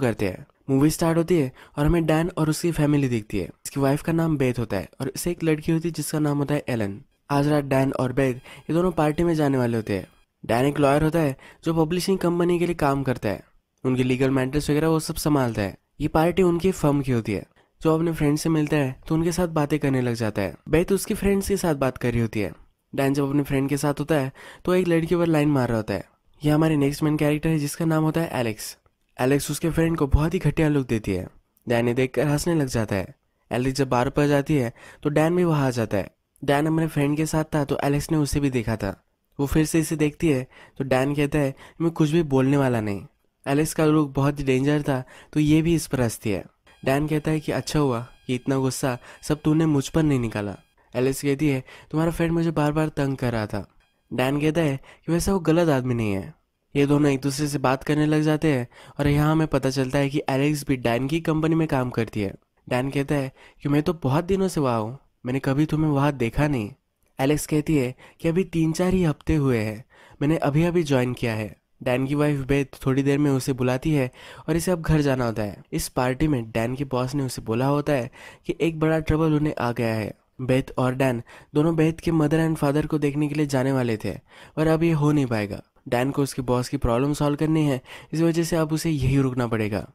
करते हैं movie start होती है और हमें डैन और उसकी फैमिली दिखती है इसकी वाइफ का नाम बेथ होता है और इसे एक लड़की होती है जिसका नाम होता है एलन आज रात डैन और बेथ ये दोनों पार्टी में जाने वाले होते हैं डैन एक लॉयर होता है जो पब्लिशिंग कंपनी के लिए काम करता है उनके लीगल मैटर्स वगैरह वो सब संभालता है ये पार्टी उनकी फर्म की होती है जो अपने फ्रेंड से मिलता है तो उनके साथ बातें करने लग जाता है बेथ उसकी फ्रेंड्स के साथ बात कर रही होती है डैन जब अपने फ्रेंड के साथ होता है तो एक लड़की पर लाइन मार रहा होता है यह हमारे नेक्स्ट मेन कैरेक्टर है जिसका नाम होता है एलेक्स एलेक्स उसके फ्रेंड को बहुत ही घटिया लुक देती है डैन ये देखकर हंसने लग जाता है एलेक्स जब बार पर जाती है तो डैन भी वहां आ जाता है डैन अपने फ्रेंड के साथ था तो एलेक्स ने उसे भी देखा था वो फिर से इसे देखती है तो डैन कहता है मैं कुछ भी बोलने वाला नहीं एलेक्स का लुक बहुत ही डेंजर था तो ये भी इस पर हंसती है डैन कहता है कि अच्छा हुआ कि इतना गुस्सा सब तूने मुझ पर नहीं निकाला एलेक्स कहती है तुम्हारा फ्रेंड मुझे बार बार तंग कर रहा था डैन कहता है कि वैसा वो गलत आदमी नहीं है ये दोनों एक दूसरे से बात करने लग जाते हैं और यहाँ हमें पता चलता है कि एलेक्स भी डैन की कंपनी में काम करती है डैन कहता है कि मैं तो बहुत दिनों से वहाँ हूँ मैंने कभी तुम्हें वहाँ देखा नहीं एलेक्स कहती है कि अभी तीन चार ही हफ्ते हुए हैं मैंने अभी अभी ज्वाइन किया है डैन की वाइफ बेथ थोड़ी देर में उसे बुलाती है और इसे अब घर जाना होता है इस पार्टी में डैन के बॉस ने उसे बोला होता है कि एक बड़ा ट्रबल उन्हें आ गया है बेथ और डैन दोनों बेथ के मदर एंड फादर को देखने के लिए जाने वाले थे पर अब ये हो नहीं पाएगा डैन को उसके बॉस की प्रॉब्लम सॉल्व करनी है इस वजह से अब उसे यही रुकना पड़ेगा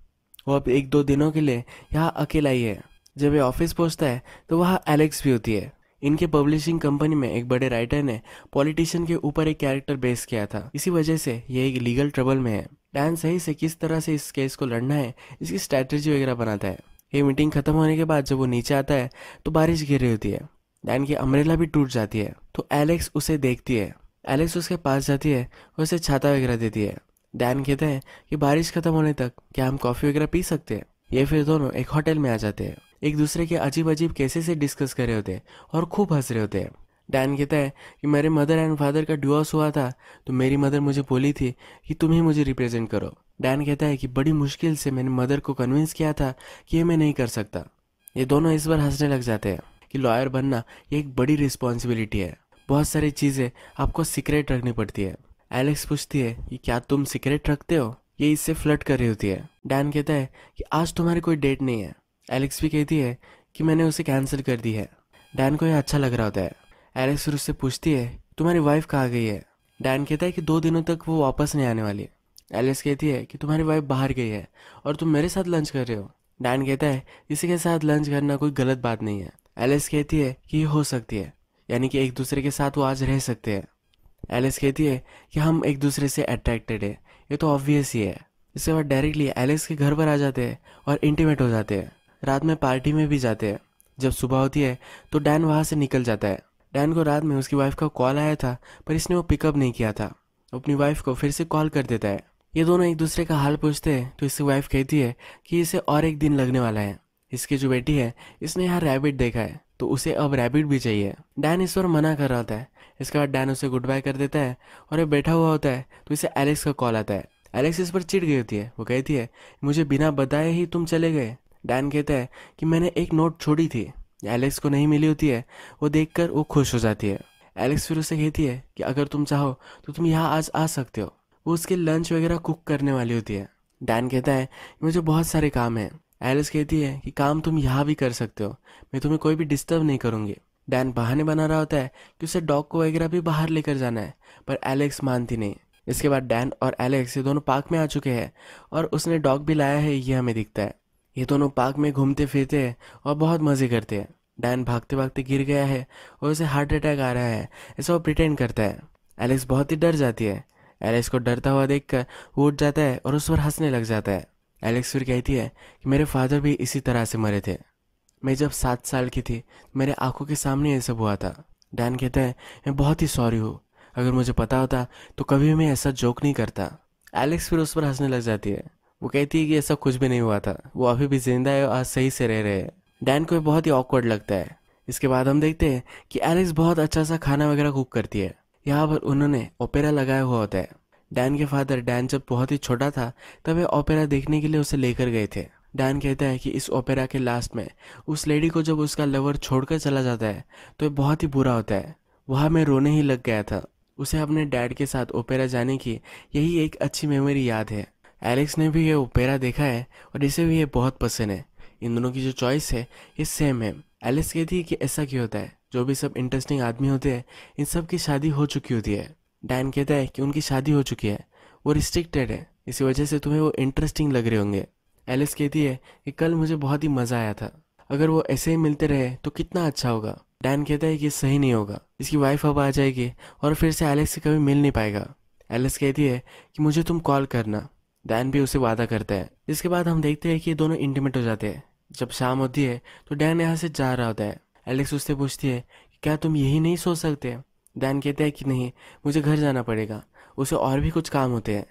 वो अब एक दो दिनों के लिए यहाँ अकेला ही है जब ये ऑफिस पहुँचता है तो वहाँ एलेक्स भी होती है इनके पब्लिशिंग कंपनी में एक बड़े राइटर ने पॉलिटिशियन के ऊपर एक कैरेक्टर बेस किया था इसी वजह से यह एक लीगल ट्रबल में है डैन सही से किस तरह से इस केस को लड़ना है इसकी स्ट्रैटेजी वगैरह बनाता है ये मीटिंग खत्म होने के बाद जब वो नीचे आता है तो बारिश गिर रही होती है डैन की अमरेला भी टूट जाती है तो एलेक्स उसे देखती है एलेक्स उसके पास जाती है उसे छाता वगैरह देती है डैन कहते हैं कि बारिश खत्म होने तक क्या हम कॉफ़ी वगैरह पी सकते हैं ये फिर दोनों एक होटल में आ जाते हैं एक दूसरे के अजीब अजीब कैसे से डिस्कस कर रहे होते हैं और खूब हंस रहे होते हैं डैन कहता है कि मेरे मदर एंड फादर का डिवोर्स हुआ था तो मेरी मदर मुझे बोली थी कि तुम ही मुझे रिप्रेजेंट करो डैन कहता है कि बड़ी मुश्किल से मैंने मदर को कन्विंस किया था कि ये मैं नहीं कर सकता ये दोनों इस बार हंसने लग जाते हैं कि लॉयर बनना ये एक बड़ी रिस्पॉन्सिबिलिटी है बहुत सारी चीज़ें आपको सीक्रेट रखनी पड़ती है एलेक्स पूछती है कि क्या तुम सीक्रेट रखते हो ये इससे फ्लट कर रही होती है डैन कहता है कि आज तुम्हारी कोई डेट नहीं है एलेक्स भी कहती है कि मैंने उसे कैंसिल कर दी है डैन को यह अच्छा लग रहा होता है एलेक्स फिर उससे पूछती है तुम्हारी वाइफ कहाँ गई है डैन कहता है कि दो दिनों तक वो वापस नहीं आने वाली एलेक्स कहती है कि तुम्हारी वाइफ बाहर गई है और तुम मेरे साथ लंच कर रहे हो डैन कहता है किसी के साथ लंच करना कोई गलत बात नहीं है एलेक्स कहती है कि ये हो सकती है यानी कि एक दूसरे के साथ वो आज रह सकते हैं एलिस कहती है कि हम एक दूसरे से अट्रैक्टेड है ये तो ऑब्वियस ही है इसके बाद डायरेक्टली एलिस के घर पर आ जाते हैं और इंटीमेट हो जाते हैं रात में पार्टी में भी जाते हैं जब सुबह होती है तो डैन वहाँ से निकल जाता है डैन को रात में उसकी वाइफ का कॉल आया था पर इसने वो पिकअप नहीं किया था अपनी वाइफ को फिर से कॉल कर देता है ये दोनों एक दूसरे का हाल पूछते हैं तो इसकी वाइफ कहती है कि इसे और एक दिन लगने वाला है इसकी जो बेटी है इसने यहाँ रैबिट देखा है तो उसे अब रैबिट भी चाहिए पर मना कर रहा होता है इसके बाद डैन उसे गुड बाय कर देता है और ये बैठा हुआ होता है तो इसे एलेक्स का कॉल आता है एलेक्स इस पर चिट गई होती है वो कहती है मुझे बिना बताए ही तुम चले गए डैन कहता है कि मैंने एक नोट छोड़ी थी एलेक्स को नहीं मिली होती है वो देख वो खुश हो जाती है एलेक्स फिर उसे कहती है कि अगर तुम चाहो तो तुम यहाँ आज आ सकते हो वो उसके लंच वगैरह कुक करने वाली होती है डैन कहता है मुझे बहुत सारे काम हैं एलिस कहती है कि काम तुम यहाँ भी कर सकते हो मैं तुम्हें कोई भी डिस्टर्ब नहीं करूँगी डैन बहाने बना रहा होता है कि उसे डॉग को वगैरह भी बाहर लेकर जाना है पर एलेक्स मानती नहीं इसके बाद डैन और एलेक्स ये दोनों पार्क में आ चुके हैं और उसने डॉग भी लाया है ये हमें दिखता है ये दोनों पार्क में घूमते फिरते हैं और बहुत मज़े करते हैं डैन भागते भागते गिर गया है और उसे हार्ट अटैक आ रहा है ऐसा वो प्रिटेंड करता है एलेक्स बहुत ही डर जाती है एलेक्स को डरता हुआ देखकर वो उठ जाता है और उस पर हंसने लग जाता है एलेक्स फिर कहती है कि मेरे फादर भी इसी तरह से मरे थे मैं जब सात साल की थी मेरे आंखों के सामने ये सब हुआ था डैन कहता है मैं बहुत ही सॉरी हूँ अगर मुझे पता होता तो कभी मैं ऐसा जोक नहीं करता एलेक्स फिर उस पर हंसने लग जाती है वो कहती है कि ऐसा कुछ भी नहीं हुआ था वो अभी भी जिंदा है और सही से रह रहे हैं डैन को बहुत ही ऑकवर्ड लगता है इसके बाद हम देखते हैं कि एलेक्स बहुत अच्छा सा खाना वगैरह कुक करती है यहाँ पर उन्होंने ओपेरा लगाया हुआ होता है डैन के फादर डैन जब बहुत ही छोटा था तब वे ओपेरा देखने के लिए उसे लेकर गए थे डैन कहता है कि इस ओपेरा के लास्ट में उस लेडी को जब उसका लवर छोड़कर चला जाता है तो बहुत ही बुरा होता है वहाँ मैं रोने ही लग गया था उसे अपने डैड के साथ ओपेरा जाने की यही एक अच्छी मेमोरी याद है एलेक्स ने भी ये ओपेरा देखा है और इसे भी ये बहुत पसंद है इन दोनों की जो चॉइस है ये सेम है एलेक्स कहती है कि ऐसा क्यों होता है जो भी सब इंटरेस्टिंग आदमी होते हैं इन सब की शादी हो चुकी होती है डैन कहता है कि उनकी शादी हो चुकी है वो रिस्ट्रिक्टेड है इसी वजह से तुम्हें वो इंटरेस्टिंग लग रहे होंगे एलिस कहती है कि कल मुझे बहुत ही मज़ा आया था अगर वो ऐसे ही मिलते रहे तो कितना अच्छा होगा डैन कहता है कि सही नहीं होगा इसकी वाइफ अब आ जाएगी और फिर से एलेक्स से कभी मिल नहीं पाएगा एलेक्स कहती है कि मुझे तुम कॉल करना डैन भी उसे वादा करता है इसके बाद हम देखते हैं कि ये दोनों इंटीमेट हो जाते हैं जब शाम होती है तो डैन यहाँ से जा रहा होता है एलेक्स उससे पूछती है क्या तुम यही नहीं सोच सकते डैन कहता है कि नहीं मुझे घर जाना पड़ेगा उसे और भी कुछ काम होते हैं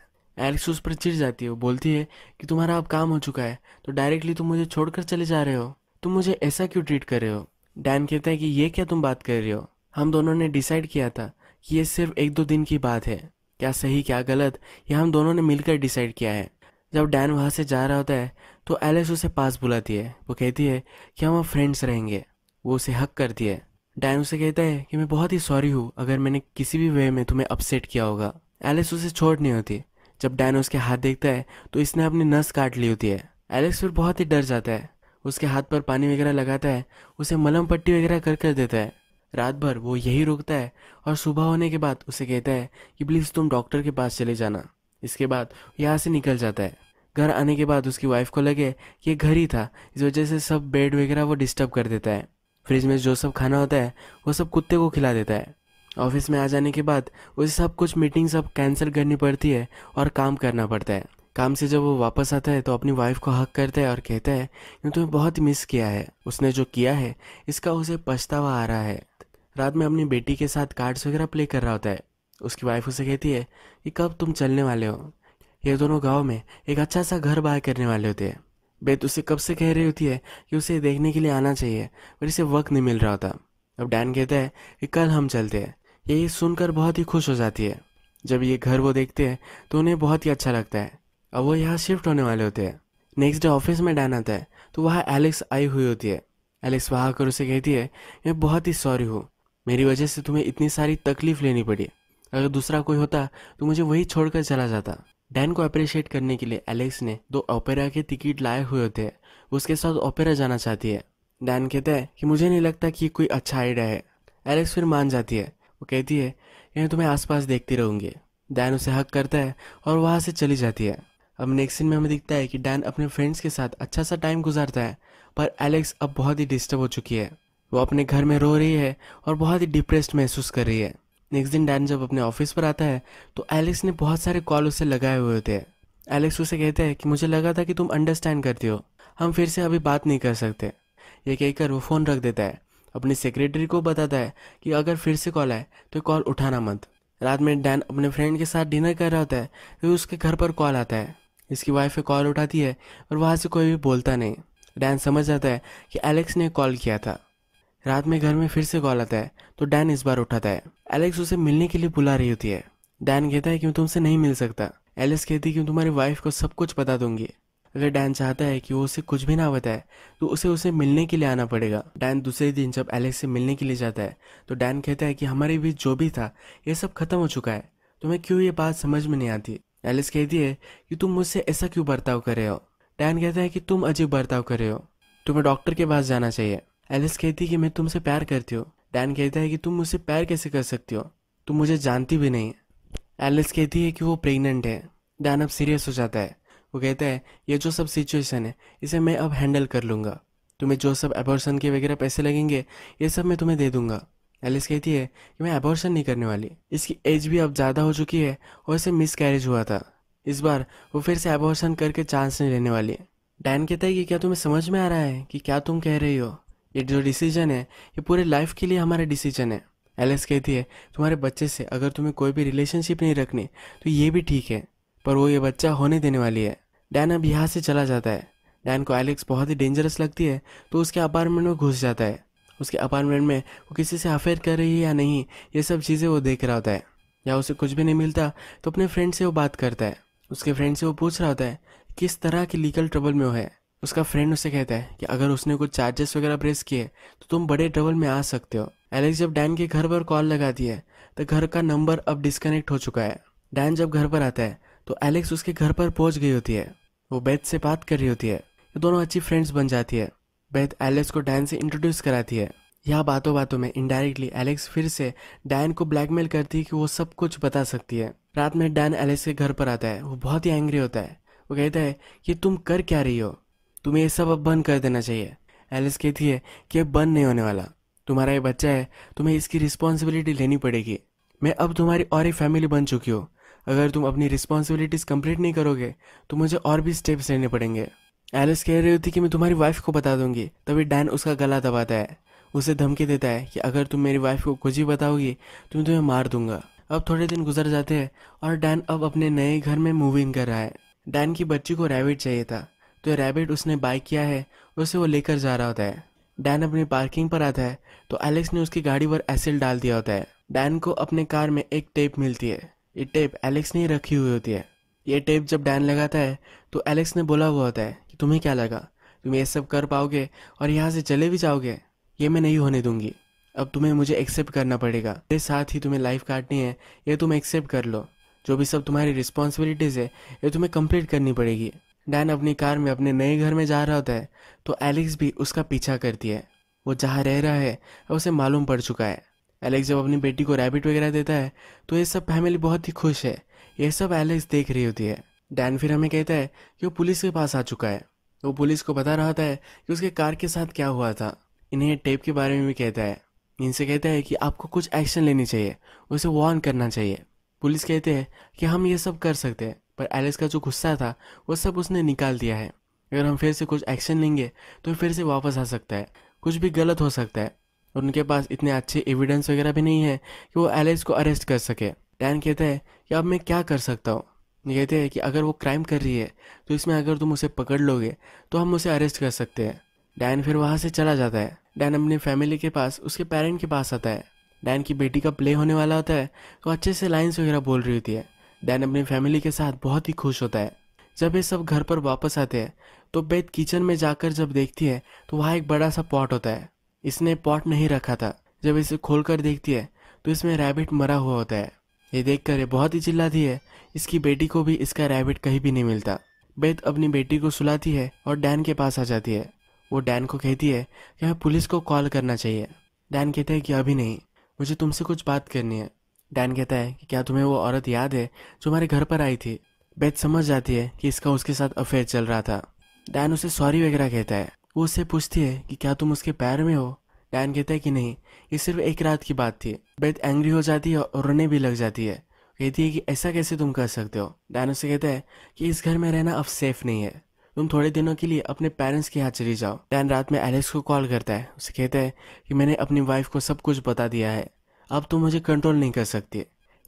एलेक्स उस पर चिढ़ जाती है बोलती है कि तुम्हारा अब काम हो चुका है तो डायरेक्टली तुम मुझे छोड़कर चले जा रहे हो तुम मुझे ऐसा क्यों ट्रीट कर रहे हो डैन कहता है कि ये क्या तुम बात कर रहे हो हम दोनों ने डिसाइड किया था कि ये सिर्फ एक दो दिन की बात है क्या सही क्या गलत ये हम दोनों ने मिलकर डिसाइड किया है जब डैन वहाँ से जा रहा होता है तो एलेक्स उसे पास बुलाती है वो कहती है कि हम अब फ्रेंड्स रहेंगे वो उसे हक करती है डैन उसे कहता है कि मैं बहुत ही सॉरी हूँ अगर मैंने किसी भी वे में तुम्हें अपसेट किया होगा एलेक्स उसे छोड़ नहीं होती जब डैन उसके हाथ देखता है तो इसने अपनी नस काट ली होती है एलेक्स फिर बहुत ही डर जाता है उसके हाथ पर पानी वगैरह लगाता है उसे मलम पट्टी वगैरह कर कर देता है रात भर वो यही रुकता है और सुबह होने के बाद उसे कहता है कि प्लीज़ तुम डॉक्टर के पास चले जाना इसके बाद यहाँ से निकल जाता है घर आने के बाद उसकी वाइफ को लगे कि घर ही था इस वजह से सब बेड वगैरह वो डिस्टर्ब कर देता है फ्रिज में जो सब खाना होता है वो सब कुत्ते को खिला देता है ऑफिस में आ जाने के बाद उसे सब कुछ मीटिंग सब कैंसिल करनी पड़ती है और काम करना पड़ता है काम से जब वो वापस आता है तो अपनी वाइफ को हक करता है और कहता है कि तुम्हें बहुत मिस किया है उसने जो किया है इसका उसे पछतावा आ रहा है रात में अपनी बेटी के साथ कार्ड्स वगैरह प्ले कर रहा होता है उसकी वाइफ उसे कहती है कि कब तुम चलने वाले हो ये दोनों गांव में एक अच्छा सा घर बाय करने वाले होते हैं बेत उसे कब से कह रही होती है कि उसे देखने के लिए आना चाहिए पर इसे वक्त नहीं मिल रहा होता अब डैन कहता है कि कल हम चलते हैं ये सुनकर बहुत ही खुश हो जाती है जब ये घर वो देखते हैं तो उन्हें बहुत ही अच्छा लगता है अब वो यहाँ शिफ्ट होने वाले होते हैं नेक्स्ट डे ऑफिस में डैन आता है तो वहाँ एलेक्स आई हुई होती है एलेक्स वहाँ आकर उसे कहती है मैं बहुत ही सॉरी हूँ मेरी वजह से तुम्हें इतनी सारी तकलीफ लेनी पड़ी अगर दूसरा कोई होता तो मुझे वही छोड़कर चला जाता डैन को अप्रिशिएट करने के लिए एलेक्स ने दो ओपेरा के टिकट लाए हुए थे उसके साथ ओपेरा जाना चाहती है डैन कहता है कि मुझे नहीं लगता कि कोई अच्छा आइडिया है एलेक्स फिर मान जाती है वो कहती है कि मैं तुम्हें आसपास देखती रहूँगी डैन उसे हक करता है और वहाँ से चली जाती है अब नेक्स्ट सीन में हमें दिखता है कि डैन अपने फ्रेंड्स के साथ अच्छा सा टाइम गुजारता है पर एलेक्स अब बहुत ही डिस्टर्ब हो चुकी है वो अपने घर में रो रही है और बहुत ही डिप्रेस्ड महसूस कर रही है नेक्स्ट दिन डैन जब अपने ऑफिस पर आता है तो एलेक्स ने बहुत सारे कॉल उससे लगाए हुए होते हैं एलेक्स उसे कहते हैं कि मुझे लगा था कि तुम अंडरस्टैंड करती हो हम फिर से अभी बात नहीं कर सकते ये कहकर वो फ़ोन रख देता है अपनी सेक्रेटरी को बताता है कि अगर फिर से कॉल आए तो कॉल उठाना मत रात में डैन अपने फ्रेंड के साथ डिनर कर रहा होता है तो उसके घर पर कॉल आता है इसकी वाइफ कॉल उठाती है और वहाँ से कोई भी बोलता नहीं डैन समझ जाता है कि एलेक्स ने कॉल किया था रात में घर में फिर से कॉल आता है तो डैन इस बार उठाता है एलेक्स उसे मिलने के लिए बुला रही होती है डैन कहता है कि मैं तुमसे नहीं मिल सकता एलेक्स कहती है कि तुम्हारी वाइफ को सब कुछ बता दूंगी अगर डैन चाहता है कि वो उसे कुछ भी ना बताए तो उसे उसे मिलने के लिए आना पड़ेगा डैन दूसरे दिन जब एलेक्स से मिलने के लिए जाता है तो डैन कहता है कि हमारे बीच जो भी था ये सब खत्म हो चुका है तुम्हें क्यों ये बात समझ में नहीं आती एलेक्स कहती है कि तुम मुझसे ऐसा क्यों बर्ताव कर रहे हो डैन कहता है कि तुम अजीब बर्ताव कर रहे हो तुम्हें डॉक्टर के पास जाना चाहिए एलिस कहती है कि मैं तुमसे प्यार करती हूँ डैन कहता है कि तुम मुझसे प्यार कैसे कर सकती हो तुम मुझे जानती भी नहीं एलिस कहती है कि वो प्रेग्नेंट है डैन अब सीरियस हो जाता है वो कहता है ये जो सब सिचुएशन है इसे मैं अब हैंडल कर लूँगा तुम्हें जो सब एबॉर्शन के वगैरह पैसे लगेंगे ये सब मैं तुम्हें दे दूंगा एलिस कहती है कि मैं एबॉर्शन नहीं करने वाली इसकी एज भी अब ज़्यादा हो चुकी है और इसे मिस कैरेज हुआ था इस बार वो फिर से एबॉर्शन करके चांस नहीं लेने वाली डैन कहता है कि क्या तुम्हें समझ में आ रहा है कि क्या तुम कह रही हो ये जो डिसीजन है ये पूरे लाइफ के लिए हमारा डिसीजन है एलेक्स कहती है तुम्हारे बच्चे से अगर तुम्हें कोई भी रिलेशनशिप नहीं रखनी तो ये भी ठीक है पर वो ये बच्चा होने देने वाली है डैन अब यहाँ से चला जाता है डैन को एलेक्स बहुत ही डेंजरस लगती है तो उसके अपार्टमेंट में घुस जाता है उसके अपार्टमेंट में वो किसी से अफेयर कर रही है या नहीं ये सब चीज़ें वो देख रहा होता है या उसे कुछ भी नहीं मिलता तो अपने फ्रेंड से वो बात करता है उसके फ्रेंड से वो पूछ रहा होता है किस तरह के लीगल ट्रबल में वो है उसका फ्रेंड उसे कहता है कि अगर उसने कुछ चार्जेस वगैरह प्रेस किए तो तुम बड़े ट्रबल में आ सकते हो एलेक्स जब डैन के घर पर कॉल लगाती है तो घर का नंबर अब डिस्कनेक्ट हो चुका है डैन जब घर पर आता है तो एलेक्स उसके घर पर पहुंच गई होती है वो बेथ से बात कर रही होती है ये दोनों अच्छी फ्रेंड्स बन जाती है बेथ एलेक्स को डैन से इंट्रोड्यूस कराती है यह बातों बातों में इनडायरेक्टली एलेक्स फिर से डैन को ब्लैकमेल करती है कि वो सब कुछ बता सकती है रात में डैन एलेक्स के घर पर आता है वो बहुत ही एंग्री होता है वो कहता है कि तुम कर क्या रही हो तुम्हें ये सब अब बंद कर देना चाहिए एलिस कहती है कि अब बंद नहीं होने वाला तुम्हारा ये बच्चा है तुम्हें इसकी रिस्पॉन्सिबिलिटी लेनी पड़ेगी मैं अब तुम्हारी और एक फैमिली बन चुकी हूँ अगर तुम अपनी रिस्पॉन्सिबिलिटीज़ कंप्लीट नहीं करोगे तो मुझे और भी स्टेप्स लेने पड़ेंगे एलिस कह रही होती कि मैं तुम्हारी वाइफ को बता दूंगी तभी डैन उसका गला दबाता है उसे धमकी देता है कि अगर तुम मेरी वाइफ को कुछ ही बताओगी तो मैं तुम्हें मार दूंगा अब थोड़े दिन गुजर जाते हैं और डैन अब अपने नए घर में मूव इन कर रहा है डैन की बच्ची को रैबिट चाहिए था तो रैबिट उसने बाय किया है उसे वो लेकर जा रहा होता है डैन अपनी पार्किंग पर आता है तो एलेक्स ने उसकी गाड़ी पर एसिड डाल दिया होता है डैन को अपने कार में एक टेप मिलती है ये टेप एलेक्स ने रखी हुई होती है ये टेप जब डैन लगाता है तो एलेक्स ने बोला हुआ होता है कि तुम्हें क्या लगा तुम ये सब कर पाओगे और यहाँ से चले भी जाओगे ये मैं नहीं होने दूंगी अब तुम्हें मुझे एक्सेप्ट करना पड़ेगा मेरे साथ ही तुम्हें लाइफ काटनी है ये तुम एक्सेप्ट कर लो जो भी सब तुम्हारी रिस्पॉन्सिबिलिटीज़ है ये तुम्हें कंप्लीट करनी पड़ेगी डैन अपनी कार में अपने नए घर में जा रहा होता है तो एलेक्स भी उसका पीछा करती है वो जहाँ रह रहा है उसे मालूम पड़ चुका है एलेक्स जब अपनी बेटी को रैबिट वगैरह देता है तो ये सब फैमिली बहुत ही खुश है ये सब एलेक्स देख रही होती है डैन फिर हमें कहता है कि वो पुलिस के पास आ चुका है वो पुलिस को बता रहा है कि उसके कार के साथ क्या हुआ था इन्हें टेप के बारे में भी कहता है इनसे कहता है कि आपको कुछ एक्शन लेनी चाहिए उसे वार्न करना चाहिए पुलिस कहते हैं कि हम ये सब कर सकते हैं पर एलिस का जो गुस्सा था वो सब उसने निकाल दिया है अगर हम फिर से कुछ एक्शन लेंगे तो फिर से वापस आ सकता है कुछ भी गलत हो सकता है और उनके पास इतने अच्छे एविडेंस वगैरह भी नहीं है कि वो एलिस को अरेस्ट कर सके डैन कहता है कि अब मैं क्या कर सकता हूँ कहते हैं कि अगर वो क्राइम कर रही है तो इसमें अगर तुम उसे पकड़ लोगे तो हम उसे अरेस्ट कर सकते हैं डैन फिर वहाँ से चला जाता है डैन अपनी फैमिली के पास उसके पेरेंट के पास आता है डैन की बेटी का प्ले होने वाला होता है तो अच्छे से लाइन्स वगैरह बोल रही होती है डैन अपनी फैमिली के साथ बहुत ही खुश होता है जब ये सब घर पर वापस आते हैं तो बेथ किचन में जाकर जब देखती है तो वहाँ एक बड़ा सा पॉट होता है इसने पॉट नहीं रखा था जब इसे खोल कर देखती है तो इसमें रैबिट मरा हुआ होता है ये देखकर ये बहुत ही चिल्लाती है इसकी बेटी को भी इसका रैबिट कहीं भी नहीं मिलता बेथ अपनी बेटी को सुलाती है और डैन के पास आ जाती है वो डैन को कहती है कि हमें पुलिस को कॉल करना चाहिए डैन कहते हैं कि अभी नहीं मुझे तुमसे कुछ बात करनी है डैन कहता है कि क्या तुम्हें वो औरत याद है जो हमारे घर पर आई थी बेथ समझ जाती है कि इसका उसके साथ अफेयर चल रहा था डैन उसे सॉरी वगैरह कहता है वो उससे पूछती है कि क्या तुम उसके पैर में हो डैन कहता है कि नहीं ये सिर्फ एक रात की बात थी बेथ एंग्री हो जाती है और रोने भी लग जाती है कहती है कि ऐसा कैसे तुम कर सकते हो डैन उसे कहता है कि इस घर में रहना अब सेफ नहीं है तुम थोड़े दिनों के लिए अपने पेरेंट्स के यहाँ चली जाओ डैन रात में एलेक्स को कॉल करता है उसे कहता है कि मैंने अपनी वाइफ को सब कुछ बता दिया है अब तो मुझे कंट्रोल नहीं कर सकती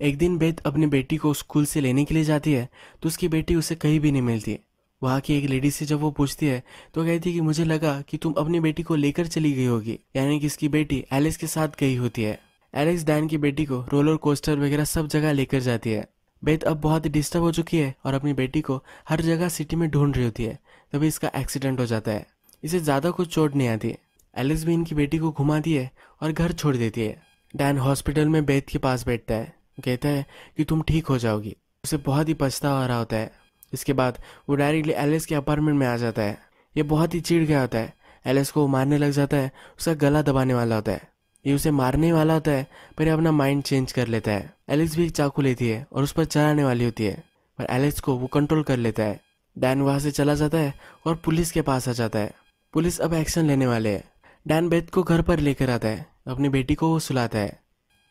एक दिन बेत अपनी बेटी को स्कूल से लेने के लिए जाती है तो उसकी बेटी उसे कहीं भी नहीं मिलती वहाँ की एक लेडी से जब वो पूछती है तो कहती है कि मुझे लगा कि तुम अपनी बेटी को लेकर चली गई होगी यानी कि इसकी बेटी एलेक्स के साथ गई होती है एलेक्स डैन की बेटी को रोलर कोस्टर वगैरह सब जगह लेकर जाती है बेत अब बहुत डिस्टर्ब हो चुकी है और अपनी बेटी को हर जगह सिटी में ढूंढ रही होती है तभी इसका एक्सीडेंट हो जाता है इसे ज़्यादा कुछ चोट नहीं आती एलेक्स भी इनकी बेटी को घुमाती है और घर छोड़ देती है डैन हॉस्पिटल में बेथ के पास बैठता है कहता है कि तुम ठीक हो जाओगी उसे बहुत ही पछतावा आ रहा होता है इसके बाद वो डायरेक्टली एलिस के अपार्टमेंट में आ जाता है ये बहुत ही चिड़ गया होता है एलिस को मारने लग जाता है उसका गला दबाने वाला होता है ये उसे मारने वाला होता है पर ये अपना माइंड चेंज कर लेता है एलिस भी एक चाकू लेती है और उस पर चलाने वाली होती है पर एलिस को वो कंट्रोल कर लेता है डैन वहाँ से चला जाता है और पुलिस के पास आ जाता है पुलिस अब एक्शन लेने वाले है डैन बेथ को घर पर लेकर आता है अपनी बेटी को वो सुलाता है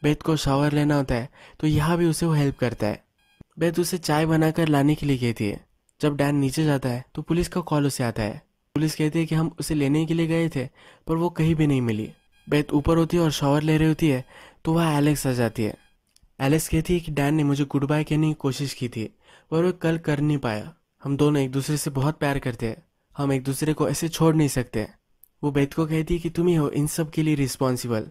बेथ को शावर लेना होता है तो यहाँ भी उसे वो हेल्प करता है बेथ उसे चाय बनाकर लाने के लिए कहती है जब डैन नीचे जाता है तो पुलिस का कॉल उसे आता है पुलिस कहती है कि हम उसे लेने के लिए गए थे पर वो कहीं भी नहीं मिली बेथ ऊपर होती है और शावर ले रही होती है तो वह एलेक्स आ जाती है एलेक्स कहती है कि डैन ने मुझे गुड बाय कहने की कोशिश की थी पर वह कल कर नहीं पाया हम दोनों एक दूसरे से बहुत प्यार करते हैं हम एक दूसरे को ऐसे छोड़ नहीं सकते वो बेत को कहती है कि तुम ही हो इन सब के लिए रिस्पॉन्सिबल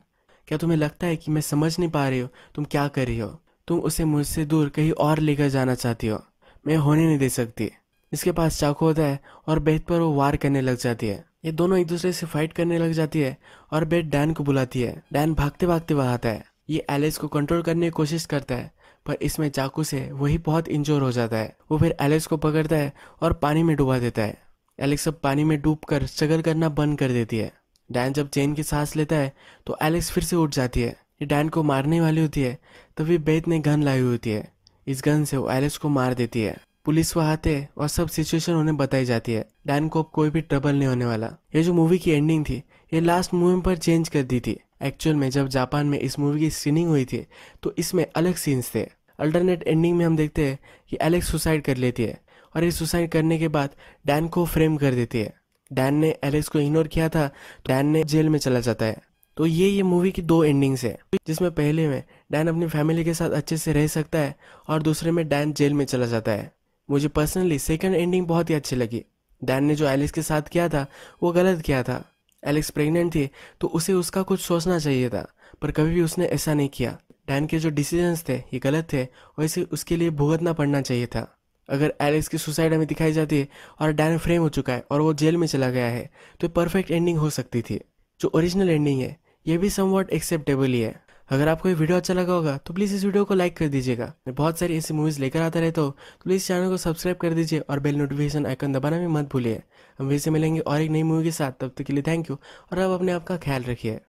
क्या तुम्हें लगता है कि मैं समझ नहीं पा रही हो तुम क्या कर रही हो तुम उसे मुझसे दूर कहीं और लेकर जाना चाहती हो मैं होने नहीं दे सकती इसके पास चाकू होता है और बैत पर वो वार करने लग जाती है ये दोनों एक दूसरे से फाइट करने लग जाती है और बेट डैन को बुलाती है डैन भागते भागते वहाँ आता है ये एलेस को कंट्रोल करने की कोशिश करता है पर इसमें चाकू से वही बहुत इंजोर हो जाता है वो फिर एलेस को पकड़ता है और पानी में डुबा देता है एलेक्स अब पानी में डूब कर स्ट्रगल करना बंद कर देती है डैन जब जेन की सांस लेता है तो एलेक्स फिर से उठ जाती है ये डैन को मारने वाली होती है तभी बेत ने गन लाई होती है इस गन से वो एलेक्स को मार देती है पुलिस वहाँ आते और सब सिचुएशन उन्हें बताई जाती है डैन को अब कोई भी ट्रबल नहीं होने वाला ये जो मूवी की एंडिंग थी ये लास्ट मूवी पर चेंज कर दी थी एक्चुअल में जब जापान में इस मूवी की स्क्रीनिंग हुई थी तो इसमें अलग सीन्स थे अल्टरनेट एंडिंग में हम देखते हैं कि एलेक्स सुसाइड कर लेती है और ये सुसाइड करने के बाद डैन को फ्रेम कर देती है डैन ने एलेक्स को इग्नोर किया था डैन ने जेल में चला जाता है तो ये ये मूवी की दो एंडिंग्स है जिसमें पहले में डैन अपनी फैमिली के साथ अच्छे से रह सकता है और दूसरे में डैन जेल में चला जाता है मुझे पर्सनली सेकेंड एंडिंग बहुत ही अच्छी लगी डैन ने जो एलेक्स के साथ किया था वो गलत किया था एलेक्स प्रेग्नेंट थी तो उसे उसका कुछ सोचना चाहिए था पर कभी भी उसने ऐसा नहीं किया डैन के जो डिसीजंस थे ये गलत थे और इसे उसके लिए भुगतना पड़ना चाहिए था अगर एलेक्स की सुसाइड हमें दिखाई जाती है और डैन फ्रेम हो चुका है और वो जेल में चला गया है तो परफेक्ट एंडिंग हो सकती थी जो ओरिजिनल एंडिंग है ये भी समवॉट एक्सेप्टेबल ही है अगर आपको ये वीडियो अच्छा लगा होगा तो प्लीज़ इस वीडियो को लाइक कर दीजिएगा मैं बहुत सारी ऐसी मूवीज़ लेकर आता रहता हूँ तो प्लीज़ चैनल को सब्सक्राइब कर दीजिए और बेल नोटिफिकेशन आइकन दबाना भी मत भूलिए हम वैसे मिलेंगे और एक नई मूवी के साथ तब तक के लिए थैंक यू और अब अपने आपका ख्याल रखिए